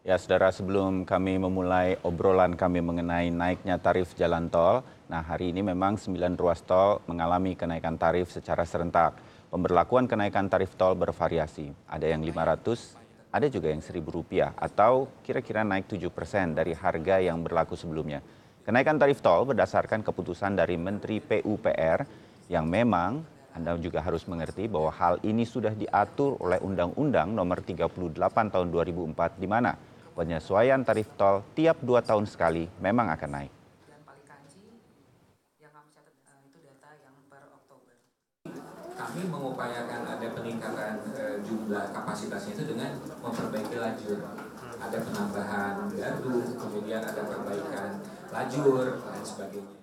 Ya, saudara, sebelum kami memulai obrolan kami mengenai naiknya tarif jalan tol, nah hari ini memang 9 ruas tol mengalami kenaikan tarif secara serentak. Pemberlakuan kenaikan tarif tol bervariasi. Ada yang 500, ada juga yang rp rupiah, atau kira-kira naik 7 persen dari harga yang berlaku sebelumnya. Kenaikan tarif tol berdasarkan keputusan dari Menteri PUPR yang memang anda juga harus mengerti bahwa hal ini sudah diatur oleh Undang-Undang Nomor 38 Tahun 2004 di mana penyesuaian tarif tol tiap dua tahun sekali memang akan naik. Eh, Kami mengupayakan ada peningkatan eh, jumlah kapasitasnya itu dengan memperbaiki lajur. Ada penambahan gardu, kemudian ada perbaikan lajur, dan sebagainya.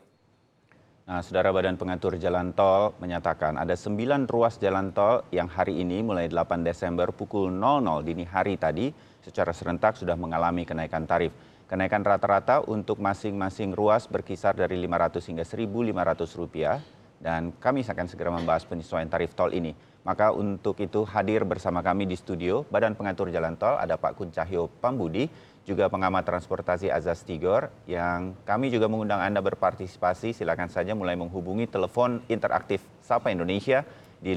Nah, Saudara Badan Pengatur Jalan Tol menyatakan ada 9 ruas jalan tol yang hari ini mulai 8 Desember pukul 00 dini hari tadi secara serentak sudah mengalami kenaikan tarif. Kenaikan rata-rata untuk masing-masing ruas berkisar dari 500 hingga 1.500 rupiah dan kami akan segera membahas penyesuaian tarif tol ini. Maka untuk itu hadir bersama kami di studio Badan Pengatur Jalan Tol ada Pak Kuncahyo Pambudi, juga pengamat transportasi Azaz Tigor yang kami juga mengundang Anda berpartisipasi. Silakan saja mulai menghubungi telepon interaktif Sapa Indonesia di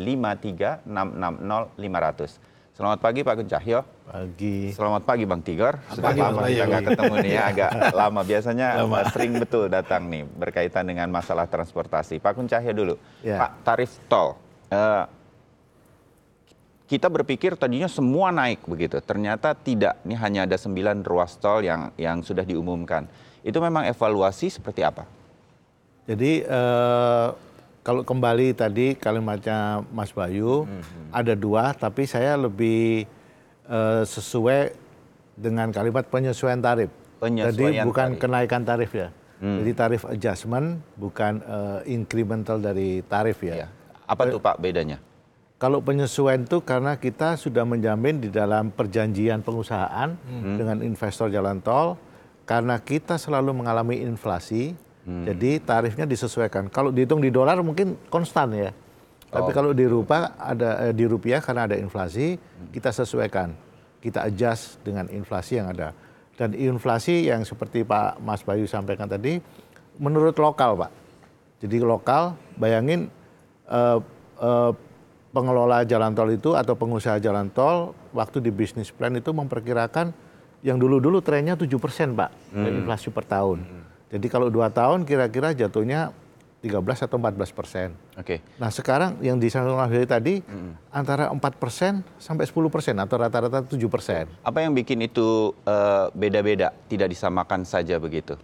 53660500. Selamat pagi Pak Gun Pagi. Selamat pagi Bang Tigor. Sudah pagi, lama kita nggak ketemu nih ya, agak lama. Biasanya lama. Eh, sering betul datang nih berkaitan dengan masalah transportasi. Pak Gun dulu. Ya. Pak tarif tol. Uh, kita berpikir tadinya semua naik begitu, ternyata tidak. Ini hanya ada 9 ruas tol yang yang sudah diumumkan. Itu memang evaluasi seperti apa? Jadi uh kalau kembali tadi kalimatnya Mas Bayu hmm. ada dua, tapi saya lebih uh, sesuai dengan kalimat penyesuaian tarif. Penyesuaian Jadi bukan tarif. kenaikan tarif ya. Hmm. Jadi tarif adjustment bukan uh, incremental dari tarif ya. ya. Apa tuh eh, Pak bedanya? Kalau penyesuaian itu karena kita sudah menjamin di dalam perjanjian pengusahaan hmm. dengan investor jalan tol, karena kita selalu mengalami inflasi, Hmm. Jadi tarifnya disesuaikan. Kalau dihitung di dolar mungkin konstan ya. Tapi oh. kalau di rupiah ada eh, di rupiah karena ada inflasi, kita sesuaikan. Kita adjust dengan inflasi yang ada. Dan inflasi yang seperti Pak Mas Bayu sampaikan tadi menurut lokal, Pak. Jadi lokal, bayangin eh, eh, pengelola jalan tol itu atau pengusaha jalan tol waktu di bisnis plan itu memperkirakan yang dulu-dulu trennya 7% Pak, hmm. inflasi per tahun. Hmm. Jadi kalau dua tahun kira-kira jatuhnya 13 atau 14 persen. Oke. Okay. Nah sekarang yang disampaikan Mas tadi mm. antara 4 persen sampai 10 persen atau rata-rata 7 persen. Apa yang bikin itu eh, beda-beda, uh, tidak disamakan saja begitu?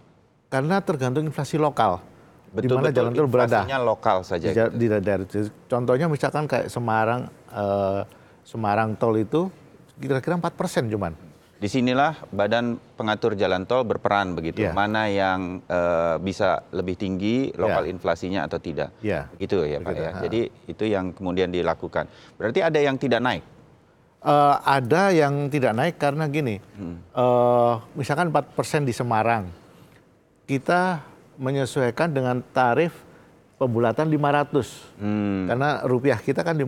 Karena tergantung inflasi lokal. Betul, di betul, jalan berada. lokal saja. Di, gitu. di, di, contohnya misalkan kayak Semarang, uh, Semarang tol itu kira-kira 4 persen cuman. Di sinilah Badan Pengatur Jalan Tol berperan begitu. Yeah. Mana yang uh, bisa lebih tinggi iya. lokal yeah. inflasinya atau tidak. Yeah. Gitu ya Pak ya. Jadi itu yang kemudian dilakukan. Berarti ada yang tidak naik? Uh, ada yang tidak naik karena gini. Hmm. Uh, misalkan 4% di Semarang. Kita menyesuaikan dengan tarif pembulatan 500. Hmm. Karena rupiah kita kan 500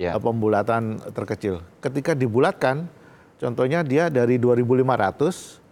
yeah. Iya. pembulatan terkecil. Ketika dibulatkan Contohnya dia dari 2.500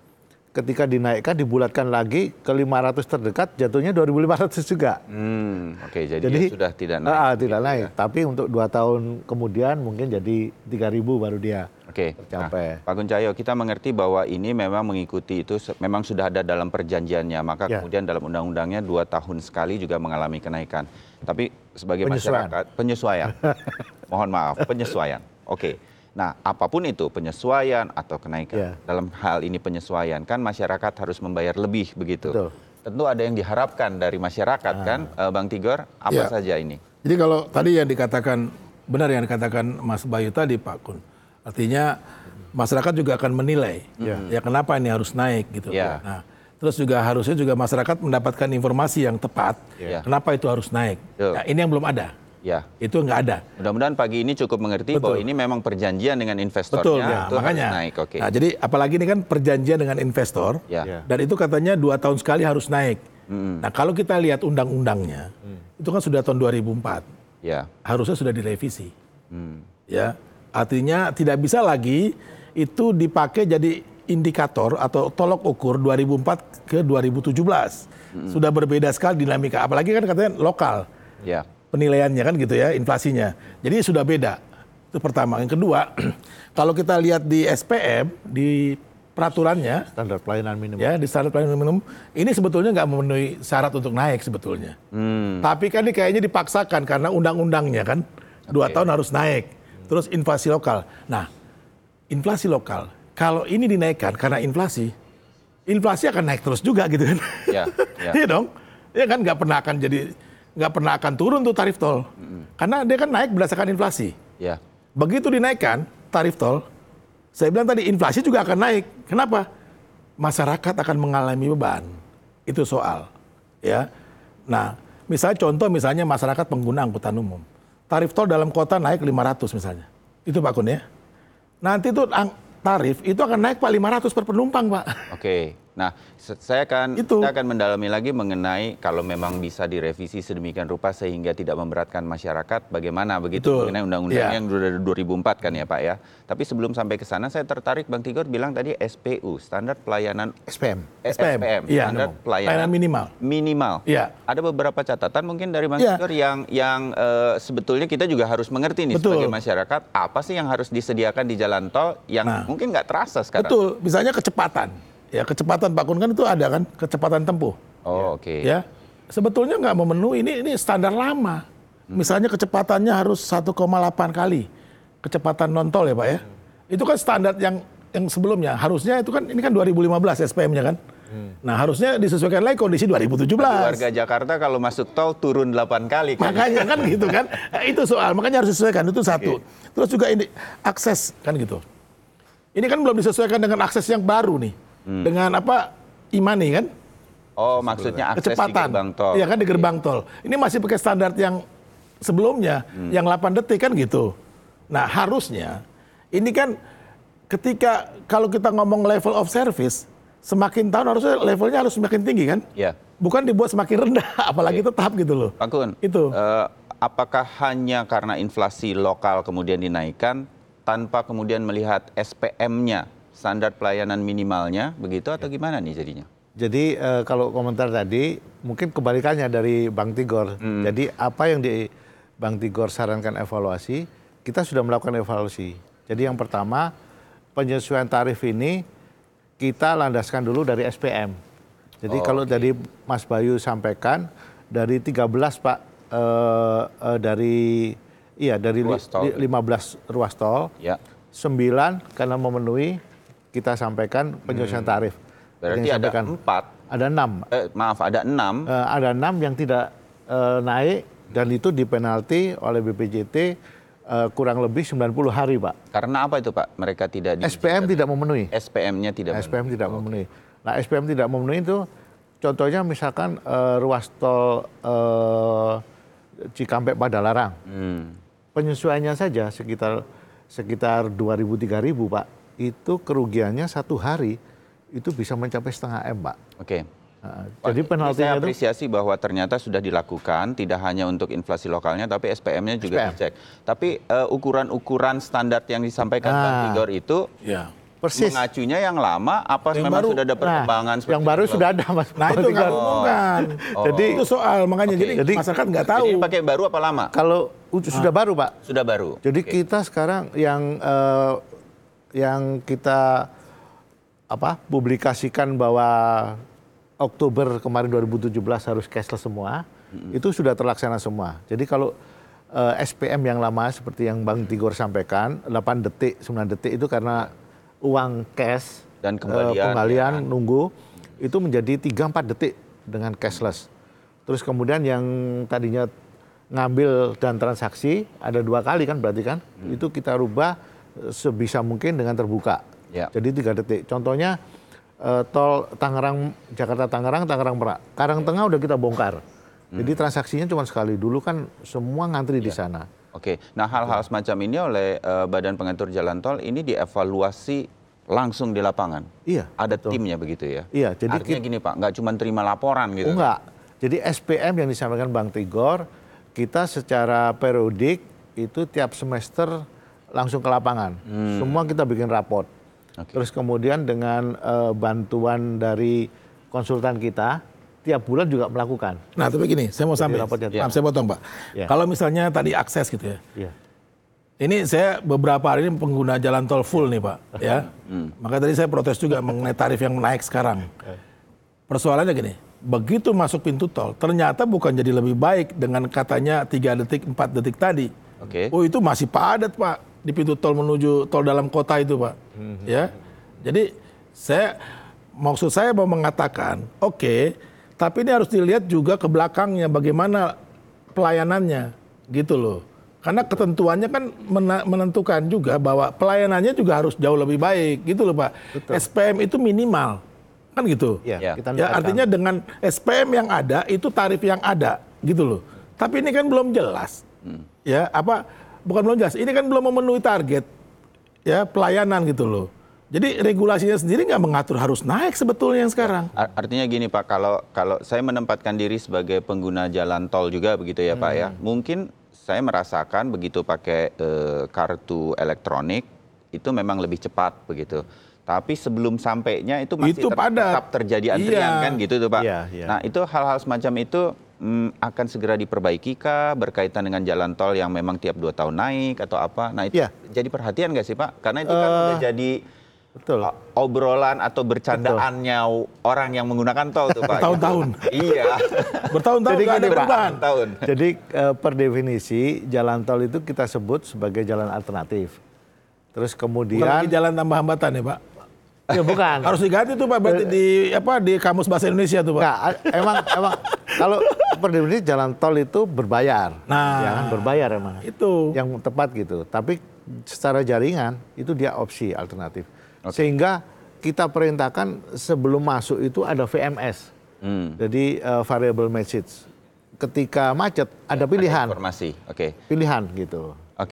ketika dinaikkan dibulatkan lagi ke 500 terdekat jatuhnya 2.500 juga. Hmm, Oke okay, jadi, jadi sudah tidak naik. Ah, ah gitu tidak ya. naik. Ya. Tapi untuk dua tahun kemudian mungkin jadi 3.000 baru dia. Oke. Okay. Nah, Pak Guncayo kita mengerti bahwa ini memang mengikuti itu memang sudah ada dalam perjanjiannya maka yeah. kemudian dalam undang-undangnya dua tahun sekali juga mengalami kenaikan. Tapi sebagai penyesuaian. masyarakat penyesuaian. Mohon maaf penyesuaian. Oke. Okay. Nah, apapun itu penyesuaian atau kenaikan. Yeah. Dalam hal ini penyesuaian kan masyarakat harus membayar lebih begitu. Betul. Tentu ada yang diharapkan dari masyarakat ah. kan, eh, Bang Tigor, apa yeah. saja ini? Jadi kalau tadi yang dikatakan benar yang dikatakan Mas Bayu tadi Pak Kun. Artinya masyarakat juga akan menilai yeah. ya kenapa ini harus naik gitu. Yeah. Nah, terus juga harusnya juga masyarakat mendapatkan informasi yang tepat yeah. kenapa itu harus naik. Yeah. Nah, ini yang belum ada. Ya. Itu nggak ada. Mudah-mudahan pagi ini cukup mengerti Betul. bahwa ini memang perjanjian dengan investornya. Betul, ya. itu makanya. naik. Okay. Nah, jadi apalagi ini kan perjanjian dengan investor, ya. ya. dan itu katanya dua tahun sekali harus naik. Hmm. Nah kalau kita lihat undang-undangnya, hmm. itu kan sudah tahun 2004. Ya. Harusnya sudah direvisi. Hmm. Ya, artinya tidak bisa lagi itu dipakai jadi indikator atau tolok ukur 2004 ke 2017. Hmm. Sudah berbeda sekali dinamika, apalagi kan katanya lokal. Ya penilaiannya kan gitu ya, inflasinya. Jadi sudah beda. Itu pertama. Yang kedua, kalau kita lihat di SPM di peraturannya standar pelayanan minimum. Ya, di standar pelayanan minimum ini sebetulnya nggak memenuhi syarat untuk naik sebetulnya. Hmm. Tapi kan ini kayaknya dipaksakan karena undang-undangnya kan okay. dua tahun harus naik. Terus inflasi lokal. Nah, inflasi lokal kalau ini dinaikkan karena inflasi, inflasi akan naik terus juga gitu kan. Ya, ya. Iya, yeah, yeah. dong. Ya kan nggak pernah akan jadi nggak pernah akan turun tuh tarif tol. Mm. Karena dia kan naik berdasarkan inflasi. Yeah. Begitu dinaikkan tarif tol, saya bilang tadi inflasi juga akan naik. Kenapa? Masyarakat akan mengalami beban. Itu soal. Ya. Nah, misalnya contoh misalnya masyarakat pengguna angkutan umum. Tarif tol dalam kota naik 500 misalnya. Itu Pak Kun ya. Nanti tuh tarif itu akan naik Pak 500 per penumpang, Pak. Oke. Okay. Nah, saya akan Itu. kita akan mendalami lagi mengenai kalau memang bisa direvisi sedemikian rupa sehingga tidak memberatkan masyarakat, bagaimana begitu Betul. mengenai undang-undang yeah. yang sudah 2004 kan ya Pak ya. Tapi sebelum sampai ke sana saya tertarik Bang Tigor bilang tadi SPU, standar pelayanan SPM. Eh, SPM, SPM yeah, standar no. pelayanan, pelayanan minimal. Minimal. Yeah. Ada beberapa catatan mungkin dari Bang yeah. Tigor yang yang uh, sebetulnya kita juga harus mengerti nih Betul. sebagai masyarakat apa sih yang harus disediakan di jalan tol yang nah. mungkin nggak terasa sekarang. Betul, misalnya kecepatan ya kecepatan Pak Kun kan itu ada kan kecepatan tempuh. Oh, oke. Okay. Ya. Sebetulnya nggak memenuhi ini ini standar lama. Misalnya kecepatannya harus 1,8 kali kecepatan non tol ya, Pak ya. Itu kan standar yang yang sebelumnya. Harusnya itu kan ini kan 2015 SPM-nya kan. Hmm. Nah harusnya disesuaikan lagi kondisi 2017. Warga Jakarta kalau masuk tol turun 8 kali. Kan? Makanya kan gitu kan. Itu soal. Makanya harus disesuaikan. Itu satu. Okay. Terus juga ini akses kan gitu. Ini kan belum disesuaikan dengan akses yang baru nih hmm. dengan apa imani kan? Oh, maksudnya akses kecepatan. di gerbang tol. Iya kan di gerbang iya. tol. Ini masih pakai standar yang sebelumnya hmm. yang 8 detik kan gitu. Nah, harusnya ini kan ketika kalau kita ngomong level of service semakin tahun harusnya levelnya harus semakin tinggi kan? Iya. Bukan dibuat semakin rendah apalagi iya. tetap gitu loh. Pak Kun. Itu. Uh, apakah hanya karena inflasi lokal kemudian dinaikkan tanpa kemudian melihat SPM-nya standar pelayanan minimalnya begitu atau ya. gimana nih jadinya? Jadi e, kalau komentar tadi mungkin kebalikannya dari Bang Tigor. Hmm. Jadi apa yang di Bang Tigor sarankan evaluasi, kita sudah melakukan evaluasi. Jadi yang pertama penyesuaian tarif ini kita landaskan dulu dari SPM. Jadi oh, kalau okay. dari Mas Bayu sampaikan dari 13 Pak e, e, dari iya dari ruas li, 15 ruas tol. Ya. 9 karena memenuhi kita sampaikan penyesuaian hmm. tarif. Berarti ada empat. Ada enam. Eh, maaf, ada enam. Uh, ada enam yang tidak uh, naik dan itu dipenalti oleh BPJT uh, eh, kurang lebih 90 hari, Pak. Karena apa itu, Pak? Mereka tidak di SPM tidak memenuhi. SPM-nya tidak. SPM memenuhi. tidak oh, memenuhi. Nah, SPM tidak memenuhi itu contohnya misalkan uh, ruas tol uh, Cikampek Padalarang. Hmm. Penyesuaiannya saja sekitar sekitar 2000 3000, Pak itu kerugiannya satu hari itu bisa mencapai setengah m pak. Oke. Nah, jadi penaltinya itu. saya apresiasi itu, bahwa ternyata sudah dilakukan tidak hanya untuk inflasi lokalnya tapi SPM-nya juga SPM. dicek. Tapi eh, ukuran-ukuran uh, standar yang disampaikan nah, Pak Tigor itu ya. Persis. Mengacunya yang lama apa yang memang baru, sudah ada nah, perkembangan nah, yang baru itu? sudah ada Mas. Nah, itu enggak oh. oh. Jadi itu soal makanya okay. jadi, jadi masyarakat nggak tahu. Jadi pakai baru apa lama? Kalau ah. sudah baru, Pak. Sudah baru. Jadi okay. kita sekarang yang uh, yang kita apa publikasikan bahwa Oktober kemarin 2017 harus cashless semua hmm itu sudah terlaksana semua. Jadi kalau eh, SPM yang lama seperti yang Bang Tigor sampaikan 8 detik 9 detik itu karena uang cash dan eh, kembalian, eh, nunggu itu menjadi 3 4 detik dengan cashless. Terus kemudian yang tadinya ngambil dan transaksi ada dua kali kan berarti kan hmm. itu kita rubah sebisa mungkin dengan terbuka. Ya. Jadi tiga detik. Contohnya uh, tol Tangerang Jakarta Tangerang Tangerang Merak. Karang ya. Tengah udah kita bongkar. Hmm. Jadi transaksinya cuma sekali. Dulu kan semua ngantri ya. di sana. Oke. Nah, hal-hal ya. semacam ini oleh uh, Badan Pengatur Jalan Tol ini dievaluasi langsung di lapangan. Iya. Ada betul. timnya begitu ya. Iya, jadi Artinya gini Pak, nggak cuma terima laporan gitu. Enggak. Jadi SPM yang disampaikan Bang Tigor, kita secara periodik itu tiap semester langsung ke lapangan. Hmm. Semua kita bikin rapot. Okay. Terus kemudian dengan uh, bantuan dari konsultan kita, tiap bulan juga melakukan. Nah, tapi gini, saya mau sambil, ya. saya potong, Pak. Ya. Kalau misalnya tadi akses gitu ya. ya. Ini saya beberapa hari ini pengguna jalan tol full nih Pak, ya. Hmm. Maka tadi saya protes juga mengenai tarif yang naik sekarang. Persoalannya gini, begitu masuk pintu tol, ternyata bukan jadi lebih baik dengan katanya 3 detik, 4 detik tadi. Okay. Oh itu masih padat Pak di pintu tol menuju tol dalam kota itu pak hmm. ya jadi saya maksud saya mau mengatakan oke okay, tapi ini harus dilihat juga ke belakangnya bagaimana pelayanannya gitu loh karena ketentuannya kan menentukan juga bahwa pelayanannya juga harus jauh lebih baik gitu loh pak Betul. SPM itu minimal kan gitu ya, ya. Kita ya artinya dengan SPM yang ada itu tarif yang ada gitu loh tapi ini kan belum jelas hmm. ya apa bukan belum jelas. Ini kan belum memenuhi target ya pelayanan gitu loh. Jadi regulasinya sendiri nggak mengatur harus naik sebetulnya yang sekarang. Artinya gini Pak, kalau kalau saya menempatkan diri sebagai pengguna jalan tol juga begitu ya hmm. Pak ya, hmm. mungkin saya merasakan begitu pakai e, kartu elektronik itu memang lebih cepat begitu. Tapi sebelum sampainya itu masih itu ter padat. tetap terjadi antrian iya. kan gitu tuh Pak. Iya, iya. Nah itu hal-hal semacam itu Mm, akan segera diperbaiki kah berkaitan dengan jalan tol yang memang tiap dua tahun naik atau apa? Nah itu ya. jadi perhatian nggak sih Pak? Karena itu kan uh, udah jadi Betul. obrolan atau bercandaannya Betul. orang yang menggunakan tol tuh Pak. Bertahun-tahun. iya. Bertahun-tahun Jadi ada perubahan. Tahun. Jadi uh, per definisi jalan tol itu kita sebut sebagai jalan alternatif. Terus kemudian Bukan jalan tambah hambatan ya Pak? Ya bukan. Harus diganti tuh Pak berarti di apa di kamus bahasa Indonesia tuh Pak. Nah, emang emang kalau perdebatan jalan tol itu berbayar. Nah, ya kan, berbayar emang. Itu. Yang tepat gitu. Tapi secara jaringan itu dia opsi alternatif. Okay. Sehingga kita perintahkan sebelum masuk itu ada VMS. Hmm. Jadi uh, variable message. Ketika macet ada pilihan. Ada informasi. Oke. Okay. Pilihan gitu.